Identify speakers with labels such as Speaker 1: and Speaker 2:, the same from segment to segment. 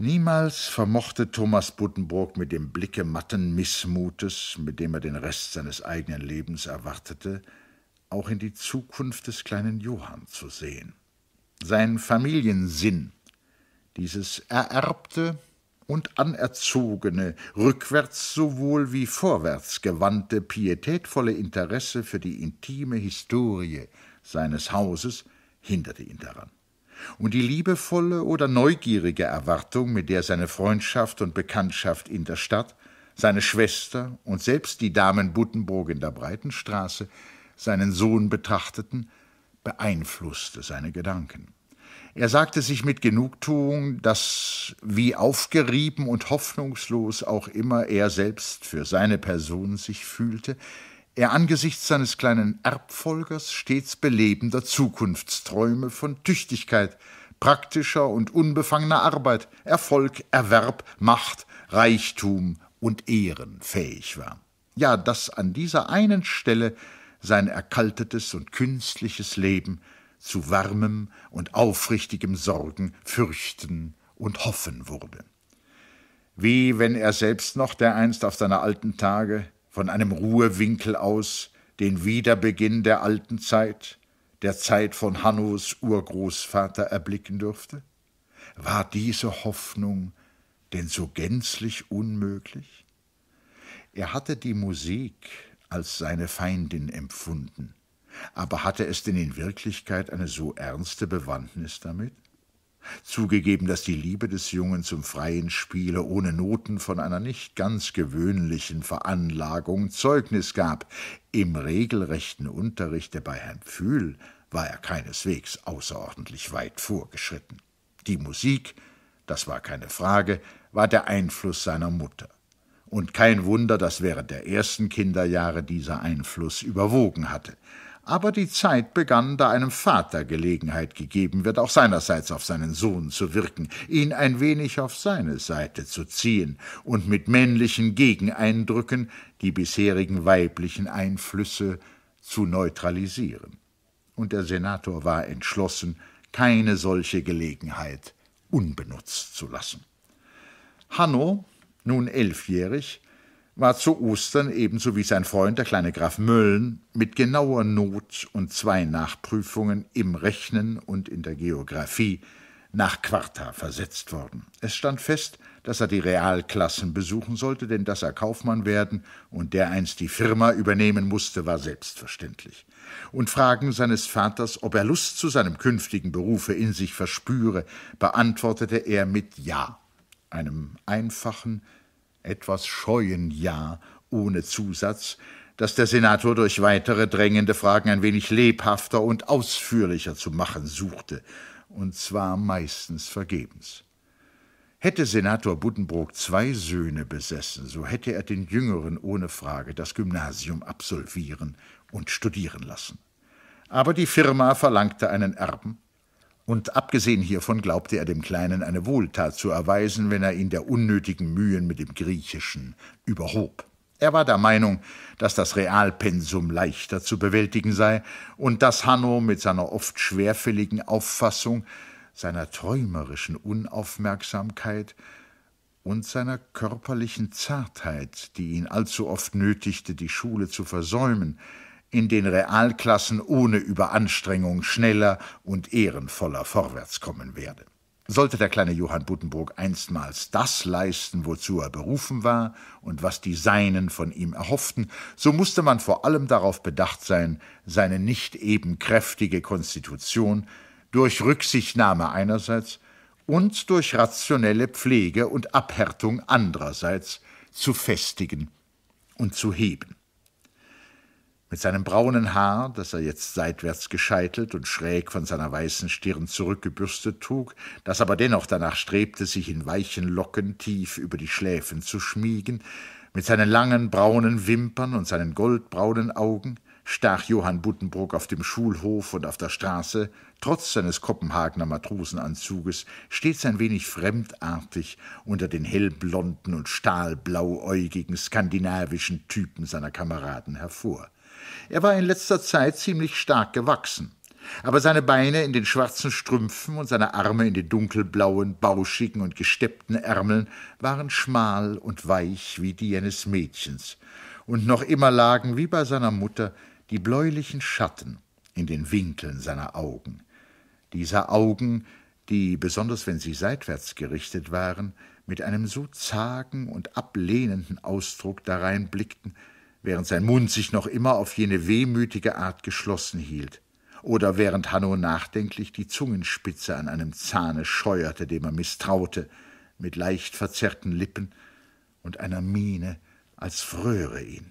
Speaker 1: Niemals vermochte Thomas Buddenbrook mit dem Blicke matten Missmutes, mit dem er den Rest seines eigenen Lebens erwartete, auch in die Zukunft des kleinen Johann zu sehen. Sein Familiensinn, dieses ererbte und anerzogene, rückwärts sowohl wie vorwärts gewandte, pietätvolle Interesse für die intime Historie seines Hauses hinderte ihn daran und die liebevolle oder neugierige Erwartung, mit der seine Freundschaft und Bekanntschaft in der Stadt, seine Schwester und selbst die Damen Buttenburg in der Breitenstraße seinen Sohn betrachteten, beeinflusste seine Gedanken. Er sagte sich mit Genugtuung, dass, wie aufgerieben und hoffnungslos auch immer er selbst für seine Person sich fühlte, er angesichts seines kleinen Erbfolgers stets belebender Zukunftsträume von Tüchtigkeit, praktischer und unbefangener Arbeit, Erfolg, Erwerb, Macht, Reichtum und Ehren fähig war. Ja, dass an dieser einen Stelle sein erkaltetes und künstliches Leben zu warmem und aufrichtigem Sorgen, Fürchten und Hoffen wurde. Wie wenn er selbst noch dereinst auf seine alten Tage von einem Ruhewinkel aus den Wiederbeginn der alten Zeit, der Zeit von Hannos Urgroßvater erblicken dürfte? War diese Hoffnung denn so gänzlich unmöglich? Er hatte die Musik als seine Feindin empfunden, aber hatte es denn in Wirklichkeit eine so ernste Bewandtnis damit? Zugegeben, dass die Liebe des Jungen zum freien Spiele ohne Noten von einer nicht ganz gewöhnlichen Veranlagung Zeugnis gab. Im regelrechten Unterrichte bei Herrn Pfühl war er keineswegs außerordentlich weit vorgeschritten. Die Musik, das war keine Frage, war der Einfluss seiner Mutter. Und kein Wunder, dass während der ersten Kinderjahre dieser Einfluss überwogen hatte. Aber die Zeit begann, da einem Vater Gelegenheit gegeben wird, auch seinerseits auf seinen Sohn zu wirken, ihn ein wenig auf seine Seite zu ziehen und mit männlichen Gegeneindrücken die bisherigen weiblichen Einflüsse zu neutralisieren. Und der Senator war entschlossen, keine solche Gelegenheit unbenutzt zu lassen. Hanno, nun elfjährig, war zu Ostern ebenso wie sein Freund der kleine Graf Mölln mit genauer Not und zwei Nachprüfungen im Rechnen und in der Geographie nach Quarta versetzt worden. Es stand fest, dass er die Realklassen besuchen sollte, denn dass er Kaufmann werden und dereinst die Firma übernehmen musste, war selbstverständlich. Und Fragen seines Vaters, ob er Lust zu seinem künftigen Berufe in sich verspüre, beantwortete er mit Ja, einem einfachen, etwas scheuen Ja ohne Zusatz, das der Senator durch weitere drängende Fragen ein wenig lebhafter und ausführlicher zu machen suchte, und zwar meistens vergebens. Hätte Senator Buddenbrook zwei Söhne besessen, so hätte er den Jüngeren ohne Frage das Gymnasium absolvieren und studieren lassen. Aber die Firma verlangte einen Erben, und abgesehen hiervon glaubte er dem Kleinen eine Wohltat zu erweisen, wenn er ihn der unnötigen Mühen mit dem Griechischen überhob. Er war der Meinung, dass das Realpensum leichter zu bewältigen sei und dass Hanno mit seiner oft schwerfälligen Auffassung, seiner träumerischen Unaufmerksamkeit und seiner körperlichen Zartheit, die ihn allzu oft nötigte, die Schule zu versäumen, in den Realklassen ohne Überanstrengung schneller und ehrenvoller vorwärts kommen werde. Sollte der kleine Johann Buddenburg einstmals das leisten, wozu er berufen war und was die Seinen von ihm erhofften, so musste man vor allem darauf bedacht sein, seine nicht eben kräftige Konstitution durch Rücksichtnahme einerseits und durch rationelle Pflege und Abhärtung andererseits zu festigen und zu heben. Mit seinem braunen Haar, das er jetzt seitwärts gescheitelt und schräg von seiner weißen Stirn zurückgebürstet trug, das aber dennoch danach strebte, sich in weichen Locken tief über die Schläfen zu schmiegen, mit seinen langen braunen Wimpern und seinen goldbraunen Augen, stach Johann Buddenbrook auf dem Schulhof und auf der Straße, trotz seines Kopenhagener Matrosenanzuges, stets ein wenig fremdartig unter den hellblonden und stahlblauäugigen skandinavischen Typen seiner Kameraden hervor. Er war in letzter Zeit ziemlich stark gewachsen, aber seine Beine in den schwarzen Strümpfen und seine Arme in den dunkelblauen, bauschigen und gesteppten Ärmeln waren schmal und weich wie die eines Mädchens, und noch immer lagen, wie bei seiner Mutter, die bläulichen Schatten in den Winkeln seiner Augen. Dieser Augen, die, besonders wenn sie seitwärts gerichtet waren, mit einem so zagen und ablehnenden Ausdruck dareinblickten, während sein Mund sich noch immer auf jene wehmütige Art geschlossen hielt, oder während Hanno nachdenklich die Zungenspitze an einem Zahne scheuerte, dem er misstraute, mit leicht verzerrten Lippen und einer Miene, als fröre ihn.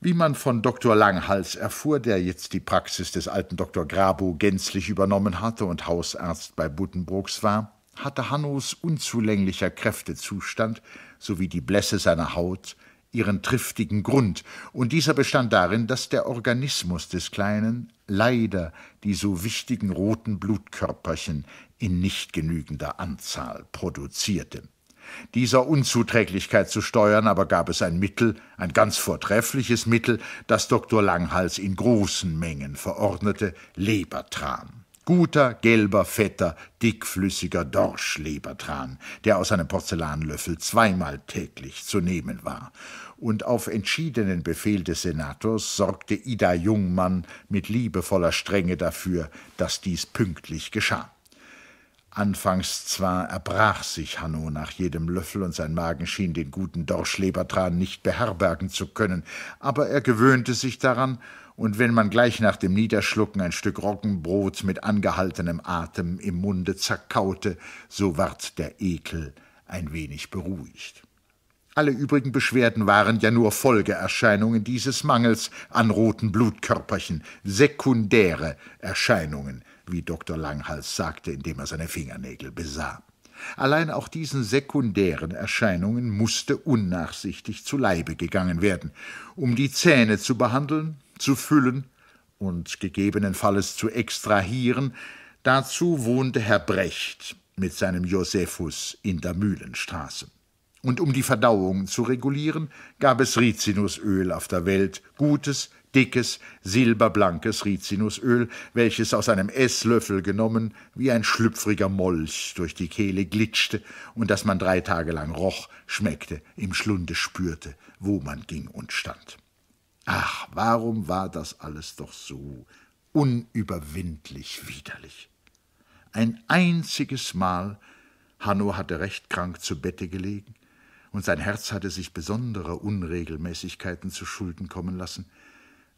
Speaker 1: Wie man von Dr. Langhals erfuhr, der jetzt die Praxis des alten Dr. Grabow gänzlich übernommen hatte und Hausarzt bei Buddenbrooks war, hatte Hannos unzulänglicher Kräftezustand sowie die Blässe seiner Haut ihren triftigen Grund, und dieser bestand darin, dass der Organismus des Kleinen leider die so wichtigen roten Blutkörperchen in nicht genügender Anzahl produzierte. Dieser Unzuträglichkeit zu steuern aber gab es ein Mittel, ein ganz vortreffliches Mittel, das Dr. Langhals in großen Mengen verordnete, Lebertran. Guter, gelber, fetter, dickflüssiger Dorschlebertran, der aus einem Porzellanlöffel zweimal täglich zu nehmen war. Und auf entschiedenen Befehl des Senators sorgte Ida Jungmann mit liebevoller Strenge dafür, dass dies pünktlich geschah. Anfangs zwar erbrach sich Hanno nach jedem Löffel und sein Magen schien den guten Dorschlebertran nicht beherbergen zu können, aber er gewöhnte sich daran und wenn man gleich nach dem Niederschlucken ein Stück Roggenbrot mit angehaltenem Atem im Munde zerkaute, so ward der Ekel ein wenig beruhigt. Alle übrigen Beschwerden waren ja nur Folgeerscheinungen dieses Mangels an roten Blutkörperchen, sekundäre Erscheinungen, wie Dr. Langhals sagte, indem er seine Fingernägel besah. Allein auch diesen sekundären Erscheinungen musste unnachsichtig zu Leibe gegangen werden. Um die Zähne zu behandeln, zu füllen und gegebenenfalls zu extrahieren, dazu wohnte Herr Brecht mit seinem Josephus in der Mühlenstraße. Und um die Verdauung zu regulieren, gab es Rizinusöl auf der Welt, gutes, dickes, silberblankes Rizinusöl, welches aus einem Esslöffel genommen wie ein schlüpfriger Molch durch die Kehle glitschte und das man drei Tage lang roch, schmeckte, im Schlunde spürte, wo man ging und stand. Ach, warum war das alles doch so unüberwindlich widerlich? Ein einziges Mal, Hanno hatte recht krank zu Bette gelegen, und sein Herz hatte sich besondere Unregelmäßigkeiten zu Schulden kommen lassen,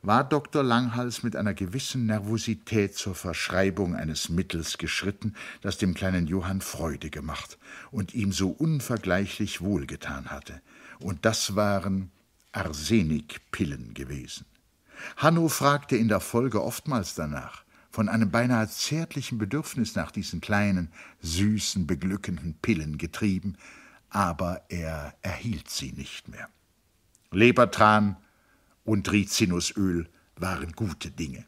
Speaker 1: war Dr. Langhals mit einer gewissen Nervosität zur Verschreibung eines Mittels geschritten, das dem kleinen Johann Freude gemacht und ihm so unvergleichlich wohlgetan hatte. Und das waren Arsenikpillen gewesen. Hanno fragte in der Folge oftmals danach, von einem beinahe zärtlichen Bedürfnis nach diesen kleinen, süßen, beglückenden Pillen getrieben, aber er erhielt sie nicht mehr. Lebertran und Rizinusöl waren gute Dinge,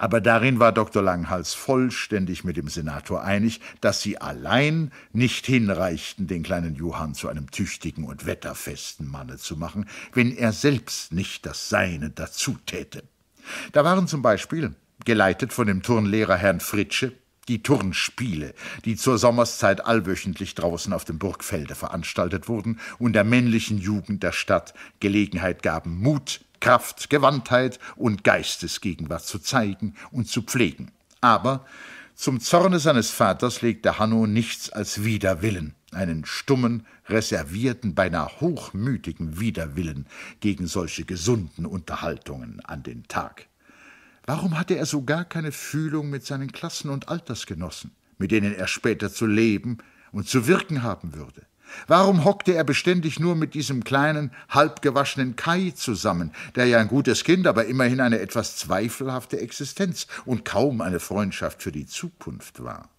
Speaker 1: aber darin war Dr. Langhals vollständig mit dem Senator einig, dass sie allein nicht hinreichten, den kleinen Johann zu einem tüchtigen und wetterfesten Manne zu machen, wenn er selbst nicht das Seine dazu täte. Da waren zum Beispiel, geleitet von dem Turnlehrer Herrn Fritsche, die Turnspiele, die zur Sommerszeit allwöchentlich draußen auf dem Burgfelde veranstaltet wurden und der männlichen Jugend der Stadt Gelegenheit gaben, Mut, Kraft, Gewandtheit und Geistesgegenwart zu zeigen und zu pflegen. Aber zum Zorne seines Vaters legte Hanno nichts als Widerwillen, einen stummen, reservierten, beinahe hochmütigen Widerwillen gegen solche gesunden Unterhaltungen an den Tag. Warum hatte er so gar keine Fühlung mit seinen Klassen und Altersgenossen, mit denen er später zu leben und zu wirken haben würde? Warum hockte er beständig nur mit diesem kleinen, halbgewaschenen Kai zusammen, der ja ein gutes Kind, aber immerhin eine etwas zweifelhafte Existenz und kaum eine Freundschaft für die Zukunft war?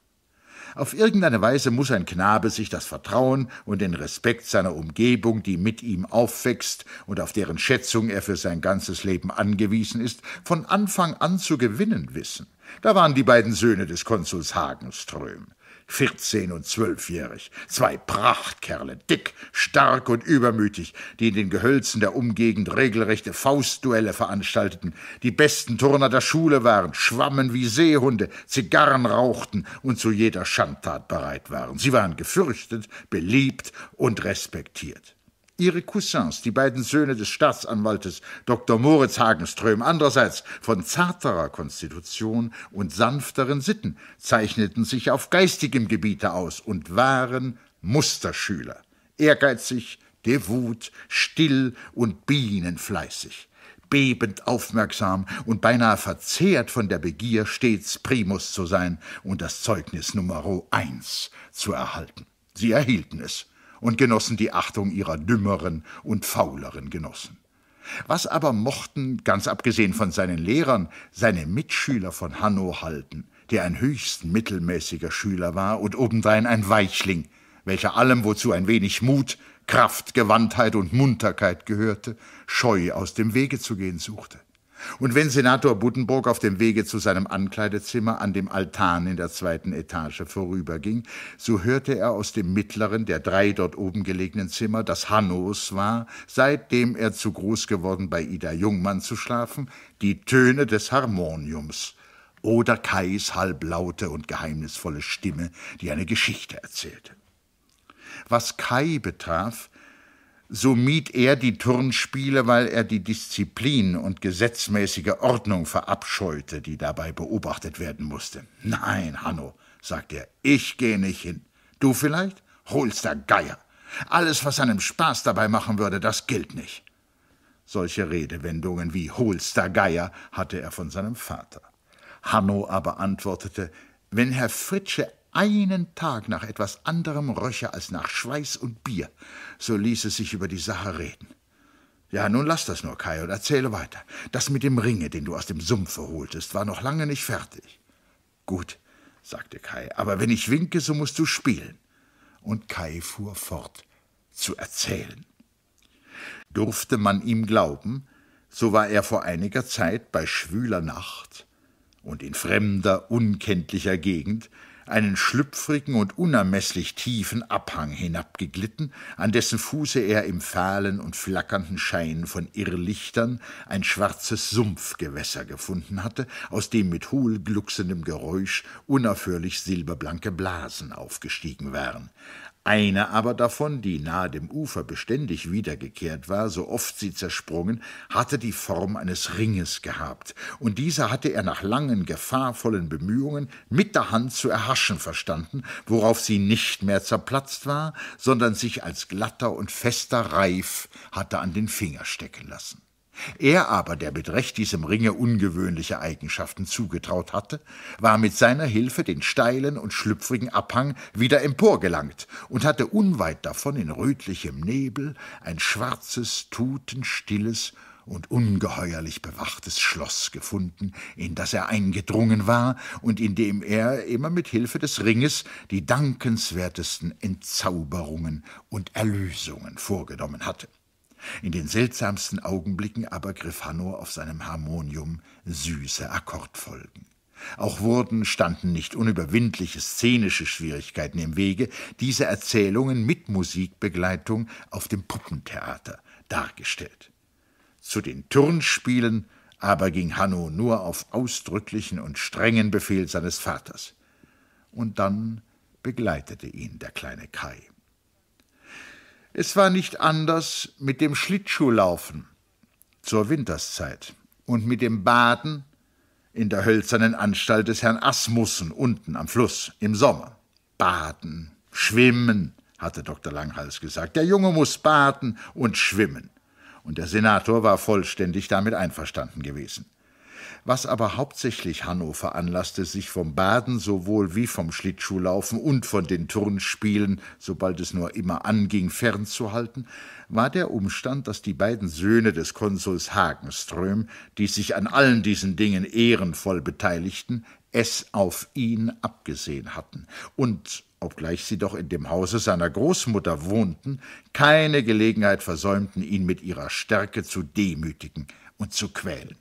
Speaker 1: Auf irgendeine Weise muss ein Knabe sich das Vertrauen und den Respekt seiner Umgebung, die mit ihm aufwächst und auf deren Schätzung er für sein ganzes Leben angewiesen ist, von Anfang an zu gewinnen wissen. Da waren die beiden Söhne des Konsuls Hagenström. 14 und zwölfjährig. Zwei Prachtkerle, dick, stark und übermütig, die in den Gehölzen der Umgegend regelrechte Faustduelle veranstalteten, die besten Turner der Schule waren, schwammen wie Seehunde, Zigarren rauchten und zu jeder Schandtat bereit waren. Sie waren gefürchtet, beliebt und respektiert. Ihre Cousins, die beiden Söhne des Staatsanwaltes Dr. Moritz Hagenström, andererseits von zarterer Konstitution und sanfteren Sitten, zeichneten sich auf geistigem Gebiete aus und waren Musterschüler, ehrgeizig, devot, still und bienenfleißig bebend aufmerksam und beinahe verzehrt von der Begier, stets Primus zu sein und das Zeugnis Nummer eins zu erhalten. Sie erhielten es und genossen die Achtung ihrer dümmeren und fauleren Genossen. Was aber mochten, ganz abgesehen von seinen Lehrern, seine Mitschüler von Hanno halten, der ein höchst mittelmäßiger Schüler war und obendrein ein Weichling, welcher allem, wozu ein wenig Mut, Kraft, Gewandtheit und Munterkeit gehörte, scheu aus dem Wege zu gehen suchte. Und wenn Senator Buddenbrook auf dem Wege zu seinem Ankleidezimmer an dem Altan in der zweiten Etage vorüberging, so hörte er aus dem mittleren der drei dort oben gelegenen Zimmer, das Hannos war, seitdem er zu groß geworden bei Ida Jungmann zu schlafen, die Töne des Harmoniums oder Kais halblaute und geheimnisvolle Stimme, die eine Geschichte erzählte. Was Kai betraf, so mied er die Turnspiele, weil er die Disziplin und gesetzmäßige Ordnung verabscheute, die dabei beobachtet werden musste. Nein, Hanno, sagte er, ich gehe nicht hin. Du vielleicht? Holster Geier. Alles, was einem Spaß dabei machen würde, das gilt nicht. Solche Redewendungen wie holster Geier hatte er von seinem Vater. Hanno aber antwortete, wenn Herr Fritsche einen Tag nach etwas anderem röche als nach Schweiß und Bier, so ließ es sich über die Sache reden. Ja, nun lass das nur, Kai, und erzähle weiter. Das mit dem Ringe, den du aus dem Sumpfe holtest, war noch lange nicht fertig. Gut, sagte Kai, aber wenn ich winke, so musst du spielen. Und Kai fuhr fort zu erzählen. Durfte man ihm glauben, so war er vor einiger Zeit bei schwüler Nacht und in fremder, unkenntlicher Gegend einen schlüpfrigen und unermeßlich tiefen Abhang hinabgeglitten, an dessen Fuße er im fahlen und flackernden Schein von Irrlichtern ein schwarzes Sumpfgewässer gefunden hatte, aus dem mit hohlglucksendem Geräusch unaufhörlich silberblanke Blasen aufgestiegen waren. Eine aber davon, die nahe dem Ufer beständig wiedergekehrt war, so oft sie zersprungen, hatte die Form eines Ringes gehabt, und dieser hatte er nach langen, gefahrvollen Bemühungen mit der Hand zu erhaschen verstanden, worauf sie nicht mehr zerplatzt war, sondern sich als glatter und fester Reif hatte an den Finger stecken lassen. Er aber, der mit Recht diesem Ringe ungewöhnliche Eigenschaften zugetraut hatte, war mit seiner Hilfe den steilen und schlüpfrigen Abhang wieder emporgelangt und hatte unweit davon in rötlichem Nebel ein schwarzes, tutenstilles und ungeheuerlich bewachtes Schloss gefunden, in das er eingedrungen war und in dem er immer mit Hilfe des Ringes die dankenswertesten Entzauberungen und Erlösungen vorgenommen hatte. In den seltsamsten Augenblicken aber griff Hanno auf seinem Harmonium süße Akkordfolgen. Auch wurden, standen nicht unüberwindliche szenische Schwierigkeiten im Wege, diese Erzählungen mit Musikbegleitung auf dem Puppentheater dargestellt. Zu den Turnspielen aber ging Hanno nur auf ausdrücklichen und strengen Befehl seines Vaters. Und dann begleitete ihn der kleine Kai. Es war nicht anders mit dem Schlittschuhlaufen zur Winterszeit und mit dem Baden in der hölzernen Anstalt des Herrn Asmussen unten am Fluss im Sommer. Baden, schwimmen, hatte Dr. Langhals gesagt. Der Junge muss baden und schwimmen. Und der Senator war vollständig damit einverstanden gewesen was aber hauptsächlich Hanno veranlasste, sich vom Baden sowohl wie vom Schlittschuhlaufen und von den Turnspielen, sobald es nur immer anging, fernzuhalten, war der Umstand, dass die beiden Söhne des Konsuls Hagenström, die sich an allen diesen Dingen ehrenvoll beteiligten, es auf ihn abgesehen hatten und obgleich sie doch in dem Hause seiner Großmutter wohnten, keine Gelegenheit versäumten, ihn mit ihrer Stärke zu demütigen und zu quälen.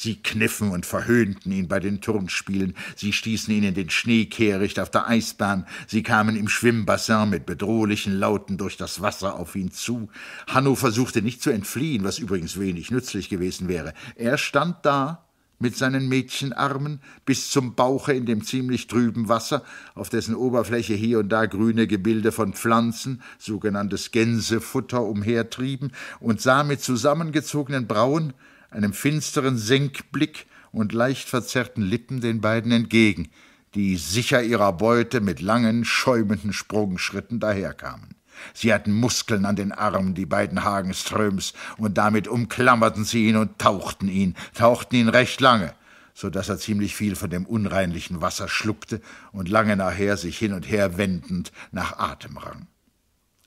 Speaker 1: Sie kniffen und verhöhnten ihn bei den Turnspielen, sie stießen ihn in den Schneekehricht auf der Eisbahn, sie kamen im Schwimmbassin mit bedrohlichen Lauten durch das Wasser auf ihn zu. Hanno versuchte nicht zu entfliehen, was übrigens wenig nützlich gewesen wäre. Er stand da mit seinen Mädchenarmen bis zum Bauche in dem ziemlich trüben Wasser, auf dessen Oberfläche hier und da grüne Gebilde von Pflanzen, sogenanntes Gänsefutter, umhertrieben, und sah mit zusammengezogenen Brauen einem finsteren Senkblick und leicht verzerrten Lippen den beiden entgegen, die sicher ihrer Beute mit langen, schäumenden Sprungschritten daherkamen. Sie hatten Muskeln an den Armen, die beiden Hagenströms, und damit umklammerten sie ihn und tauchten ihn, tauchten ihn recht lange, so daß er ziemlich viel von dem unreinlichen Wasser schluckte und lange nachher sich hin und her wendend nach Atem rang.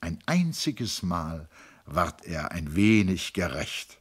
Speaker 1: Ein einziges Mal ward er ein wenig gerecht.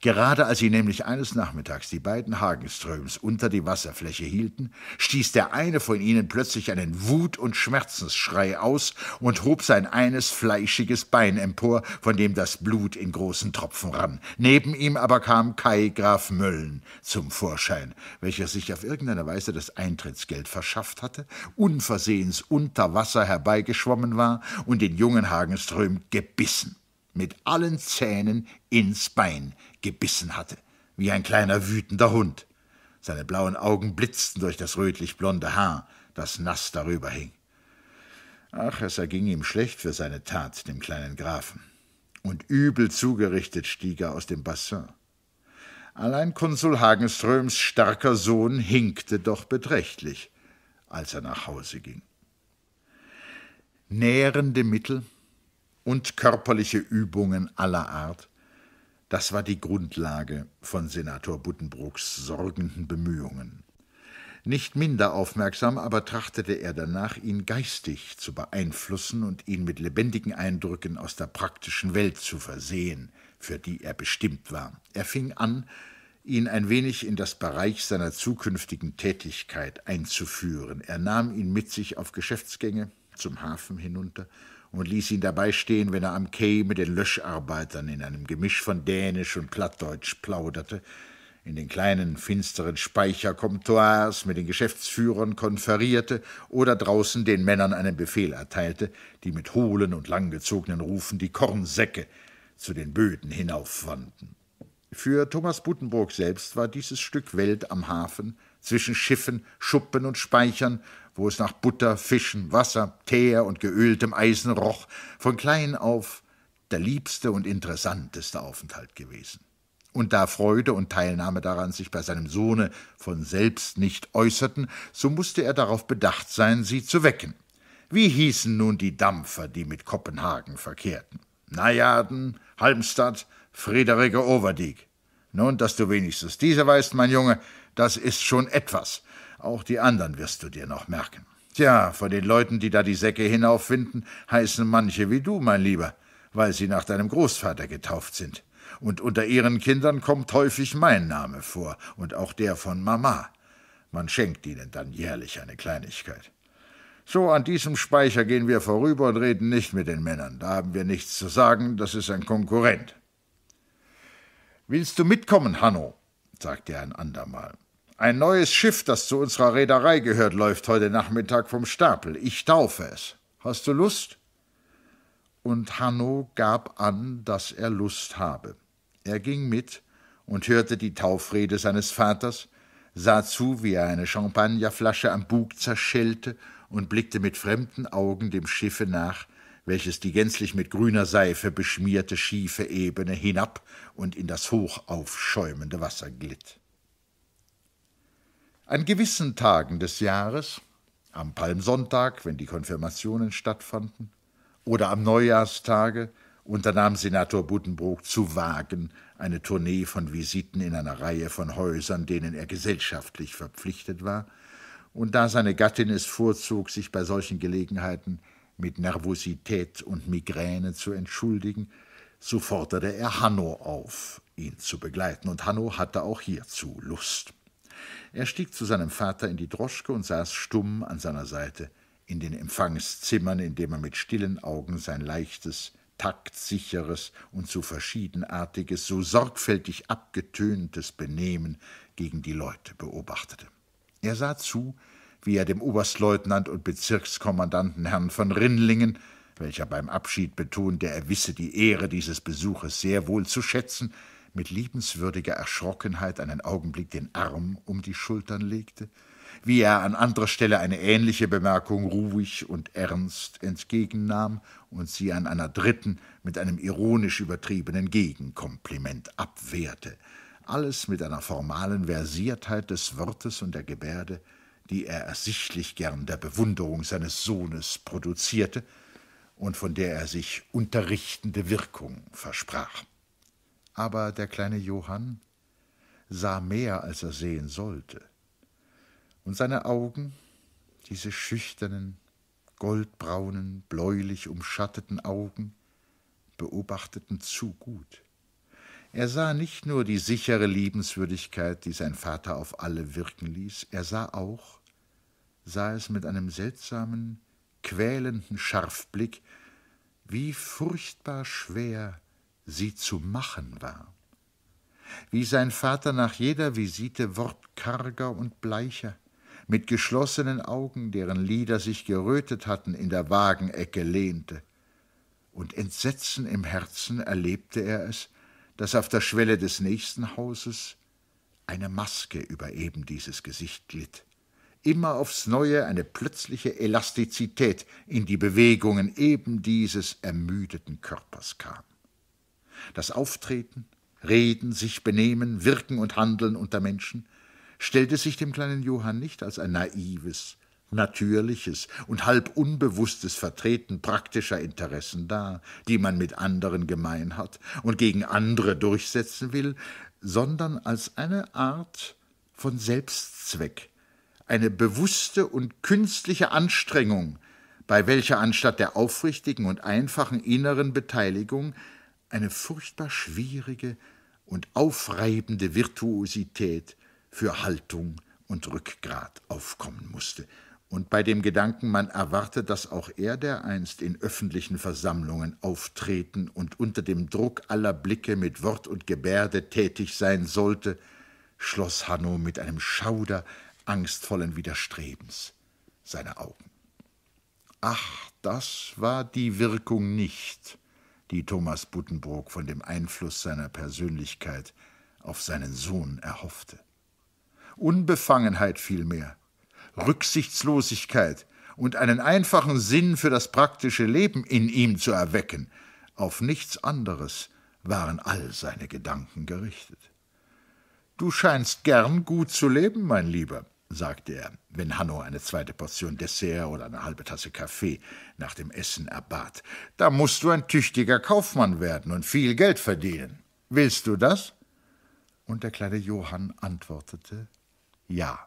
Speaker 1: Gerade als sie nämlich eines Nachmittags die beiden Hagenströms unter die Wasserfläche hielten, stieß der eine von ihnen plötzlich einen Wut- und Schmerzensschrei aus und hob sein eines fleischiges Bein empor, von dem das Blut in großen Tropfen rann. Neben ihm aber kam Kai Graf Mölln zum Vorschein, welcher sich auf irgendeine Weise das Eintrittsgeld verschafft hatte, unversehens unter Wasser herbeigeschwommen war und den jungen Hagenström gebissen mit allen Zähnen ins Bein gebissen hatte, wie ein kleiner wütender Hund. Seine blauen Augen blitzten durch das rötlich-blonde Haar, das nass darüber hing. Ach, es erging ihm schlecht für seine Tat, dem kleinen Grafen. Und übel zugerichtet stieg er aus dem Bassin. Allein Konsul Hagenströms starker Sohn hinkte doch beträchtlich, als er nach Hause ging. Nährende Mittel und körperliche Übungen aller Art, das war die Grundlage von Senator Buddenbrooks sorgenden Bemühungen. Nicht minder aufmerksam aber trachtete er danach, ihn geistig zu beeinflussen und ihn mit lebendigen Eindrücken aus der praktischen Welt zu versehen, für die er bestimmt war. Er fing an, ihn ein wenig in das Bereich seiner zukünftigen Tätigkeit einzuführen. Er nahm ihn mit sich auf Geschäftsgänge, zum Hafen hinunter, und ließ ihn dabei stehen, wenn er am Quai mit den Löscharbeitern in einem Gemisch von Dänisch und Plattdeutsch plauderte, in den kleinen, finsteren Speicherkomtoirs mit den Geschäftsführern konferierte oder draußen den Männern einen Befehl erteilte, die mit hohlen und langgezogenen Rufen die Kornsäcke zu den Böden hinaufwanden. Für Thomas Buddenbrook selbst war dieses Stück Welt am Hafen zwischen Schiffen, Schuppen und Speichern, wo es nach Butter, Fischen, Wasser, Teer und geöltem Eisen roch, von klein auf der liebste und interessanteste Aufenthalt gewesen. Und da Freude und Teilnahme daran sich bei seinem Sohne von selbst nicht äußerten, so musste er darauf bedacht sein, sie zu wecken. Wie hießen nun die Dampfer, die mit Kopenhagen verkehrten? Najaden, Halmstad, Friederike Overdiek. Nun, dass du wenigstens diese weißt, mein Junge, das ist schon etwas. Auch die anderen wirst du dir noch merken. Tja, von den Leuten, die da die Säcke hinauffinden, heißen manche wie du, mein Lieber, weil sie nach deinem Großvater getauft sind. Und unter ihren Kindern kommt häufig mein Name vor und auch der von Mama. Man schenkt ihnen dann jährlich eine Kleinigkeit. So, an diesem Speicher gehen wir vorüber und reden nicht mit den Männern. Da haben wir nichts zu sagen, das ist ein Konkurrent. Willst du mitkommen, Hanno? sagte er ein andermal. Ein neues Schiff, das zu unserer Reederei gehört, läuft heute Nachmittag vom Stapel. Ich taufe es. Hast du Lust? Und Hanno gab an, dass er Lust habe. Er ging mit und hörte die Taufrede seines Vaters, sah zu, wie er eine Champagnerflasche am Bug zerschellte und blickte mit fremden Augen dem Schiffe nach, welches die gänzlich mit grüner Seife beschmierte schiefe Ebene hinab und in das hoch aufschäumende Wasser glitt. An gewissen Tagen des Jahres, am Palmsonntag, wenn die Konfirmationen stattfanden, oder am Neujahrstage, unternahm Senator Buddenbrook zu Wagen eine Tournee von Visiten in einer Reihe von Häusern, denen er gesellschaftlich verpflichtet war, und da seine Gattin es vorzog, sich bei solchen Gelegenheiten mit Nervosität und Migräne zu entschuldigen, so forderte er Hanno auf, ihn zu begleiten, und Hanno hatte auch hierzu Lust. Er stieg zu seinem Vater in die Droschke und saß stumm an seiner Seite in den Empfangszimmern, indem er mit stillen Augen sein leichtes, taktsicheres und so verschiedenartiges, so sorgfältig abgetöntes Benehmen gegen die Leute beobachtete. Er sah zu, wie er dem Oberstleutnant und Bezirkskommandanten Herrn von Rinlingen, welcher beim Abschied betonte, er wisse die Ehre dieses Besuches sehr wohl zu schätzen, mit liebenswürdiger Erschrockenheit einen Augenblick den Arm um die Schultern legte, wie er an anderer Stelle eine ähnliche Bemerkung ruhig und ernst entgegennahm und sie an einer dritten mit einem ironisch übertriebenen Gegenkompliment abwehrte. Alles mit einer formalen Versiertheit des Wortes und der Gebärde, die er ersichtlich gern der Bewunderung seines Sohnes produzierte und von der er sich unterrichtende Wirkung versprach. Aber der kleine Johann sah mehr, als er sehen sollte, und seine Augen, diese schüchternen, goldbraunen, bläulich umschatteten Augen, beobachteten zu gut. Er sah nicht nur die sichere Liebenswürdigkeit, die sein Vater auf alle wirken ließ, er sah auch, sah es mit einem seltsamen, quälenden Scharfblick, wie furchtbar schwer sie zu machen war. Wie sein Vater nach jeder Visite wortkarger und bleicher, mit geschlossenen Augen, deren Lider sich gerötet hatten, in der Wagenecke lehnte. Und Entsetzen im Herzen erlebte er es, dass auf der Schwelle des nächsten Hauses eine Maske über eben dieses Gesicht glitt. Immer aufs Neue eine plötzliche Elastizität in die Bewegungen eben dieses ermüdeten Körpers kam. Das Auftreten, Reden, sich benehmen, wirken und handeln unter Menschen stellte sich dem kleinen Johann nicht als ein naives, natürliches und halb unbewusstes Vertreten praktischer Interessen dar, die man mit anderen gemein hat und gegen andere durchsetzen will, sondern als eine Art von Selbstzweck, eine bewusste und künstliche Anstrengung, bei welcher anstatt der aufrichtigen und einfachen inneren Beteiligung eine furchtbar schwierige und aufreibende Virtuosität für Haltung und Rückgrat aufkommen musste, und bei dem Gedanken, man erwarte, dass auch er dereinst in öffentlichen Versammlungen auftreten und unter dem Druck aller Blicke mit Wort und Gebärde tätig sein sollte, schloss Hanno mit einem Schauder angstvollen Widerstrebens seine Augen. Ach, das war die Wirkung nicht, die Thomas Buddenbrook von dem Einfluss seiner Persönlichkeit auf seinen Sohn erhoffte. Unbefangenheit vielmehr, Rücksichtslosigkeit und einen einfachen Sinn für das praktische Leben in ihm zu erwecken. Auf nichts anderes waren all seine Gedanken gerichtet. Du scheinst gern gut zu leben, mein Lieber, sagte er, wenn Hanno eine zweite Portion Dessert oder eine halbe Tasse Kaffee nach dem Essen erbat. Da musst du ein tüchtiger Kaufmann werden und viel Geld verdienen. Willst du das? Und der kleine Johann antwortete Ja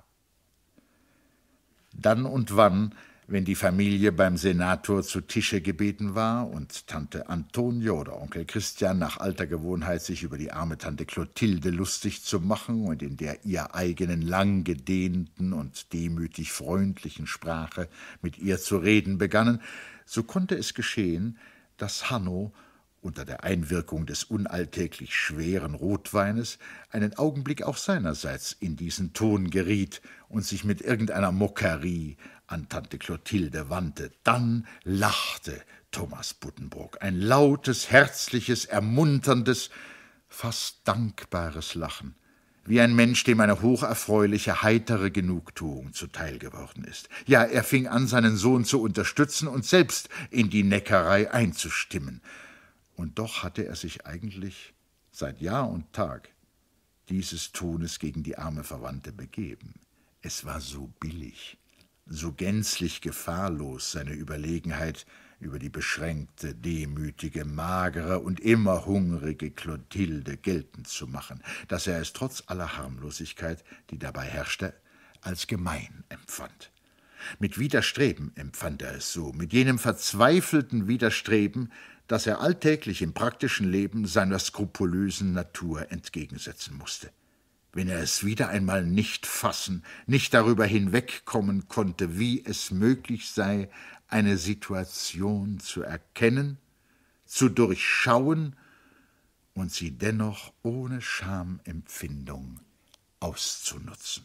Speaker 1: dann und wann, wenn die Familie beim Senator zu Tische gebeten war und Tante Antonia oder Onkel Christian nach alter Gewohnheit sich über die arme Tante Clotilde lustig zu machen und in der ihr eigenen langgedehnten und demütig freundlichen Sprache mit ihr zu reden begannen, so konnte es geschehen, dass Hanno unter der Einwirkung des unalltäglich schweren Rotweines einen Augenblick auch seinerseits in diesen Ton geriet und sich mit irgendeiner Mockerie an Tante Clotilde wandte. Dann lachte Thomas Buddenbrook ein lautes, herzliches, ermunterndes, fast dankbares Lachen wie ein Mensch, dem eine hocherfreuliche, heitere Genugtuung zuteil geworden ist. Ja, er fing an, seinen Sohn zu unterstützen und selbst in die Neckerei einzustimmen. Und doch hatte er sich eigentlich seit Jahr und Tag dieses Tones gegen die arme Verwandte begeben. Es war so billig, so gänzlich gefahrlos seine Überlegenheit über die beschränkte, demütige, magere und immer hungrige Clotilde geltend zu machen, dass er es trotz aller Harmlosigkeit, die dabei herrschte, als gemein empfand. Mit Widerstreben empfand er es so, mit jenem verzweifelten Widerstreben, das er alltäglich im praktischen Leben seiner skrupulösen Natur entgegensetzen musste. Wenn er es wieder einmal nicht fassen, nicht darüber hinwegkommen konnte, wie es möglich sei, eine Situation zu erkennen, zu durchschauen und sie dennoch ohne Schamempfindung auszunutzen.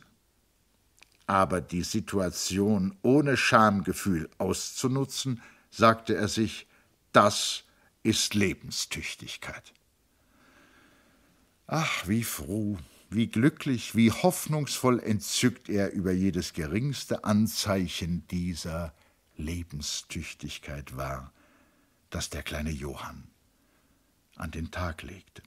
Speaker 1: Aber die Situation ohne Schamgefühl auszunutzen, sagte er sich, das ist Lebenstüchtigkeit. Ach, wie froh, wie glücklich, wie hoffnungsvoll entzückt er über jedes geringste Anzeichen dieser Lebenstüchtigkeit war, das der kleine Johann an den Tag legte.